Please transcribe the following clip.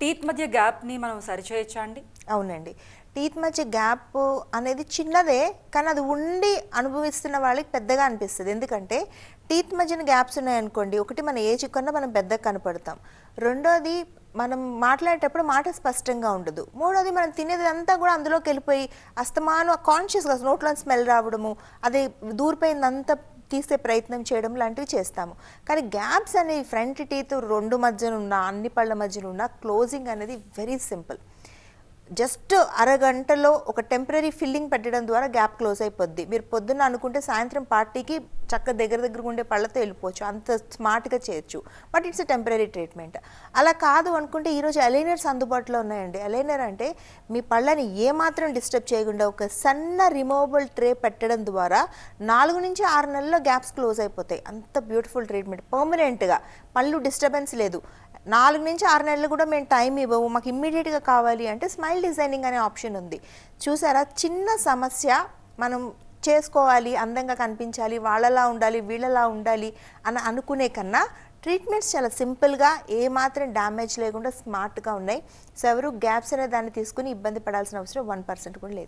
teeth మధ్య గ్యాప్ని మనం సరిచేయచ్చా అండి అవునండి టీత్ మధ్య గ్యాప్ అనేది చిన్నదే కానీ అది ఉండి అనుభవిస్తున్న వాళ్ళకి పెద్దగా అనిపిస్తుంది ఎందుకంటే టీత్ మధ్యన గ్యాప్స్ ఉన్నాయనుకోండి ఒకటి మన ఏజ్ కన్నా మనం పెద్దగా కనపడతాం రెండోది మనం మాట్లాడేటప్పుడు మాట స్పష్టంగా ఉండదు మూడోది మనం తినేది అంతా కూడా అందులోకి వెళ్ళిపోయి అస్తమానం కాన్షియస్గా నోట్లో స్మెల్ రావడము అది దూరిపోయిందంతా తీసే ప్రయత్నం చేయడం లాంటివి చేస్తాము కానీ గ్యాప్స్ అనేవి ఫ్రంట్ టీత్ రెండు మధ్యన ఉన్న అన్ని పళ్ళ మధ్యన ఉన్న క్లోజింగ్ అనేది వెరీ సింపుల్ జస్ట్ అరగంటలో ఒక టెంపరీ ఫిల్లింగ్ పెట్టడం ద్వారా గ్యాప్ క్లోజ్ అయిపోద్ది మీరు పొద్దున్న అనుకుంటే సాయంత్రం పార్టీకి చక్క దగ్గర దగ్గర ఉండే పళ్ళతో వెళ్ళిపోవచ్చు అంత స్మార్ట్గా చేయొచ్చు బట్ ఇట్స్ టెంపరీ ట్రీట్మెంట్ అలా కాదు అనుకుంటే ఈరోజు అలైనర్స్ అందుబాటులో ఉన్నాయండి అలైనర్ అంటే మీ పళ్ళని ఏమాత్రం డిస్టర్బ్ చేయకుండా ఒక సన్న రిమూవబుల్ ట్రే పెట్టడం ద్వారా నాలుగు నుంచి ఆరు నెలల్లో గ్యాప్స్ క్లోజ్ అయిపోతాయి అంత బ్యూటిఫుల్ ట్రీట్మెంట్ పర్మనెంట్గా పళ్ళు డిస్టర్బెన్స్ లేదు నాలుగు నుంచి ఆరు నెలలు కూడా మేము టైం ఇవ్వవు మాకు ఇమ్మీడియట్గా కావాలి అంటే స్మైల్ డిజైనింగ్ అనే ఆప్షన్ ఉంది చూసారా చిన్న సమస్య మనం చేసుకోవాలి అందంగా కనిపించాలి వాళ్ళలా ఉండాలి వీళ్ళలా ఉండాలి అని అనుకునే కన్నా ట్రీట్మెంట్స్ చాలా సింపుల్గా ఏమాత్రం డ్యామేజ్ లేకుండా స్మార్ట్గా ఉన్నాయి సో ఎవరు గ్యాప్స్ అనే దాన్ని తీసుకుని ఇబ్బంది పడాల్సిన అవసరం వన్ పర్సెంట్ కూడా లేదు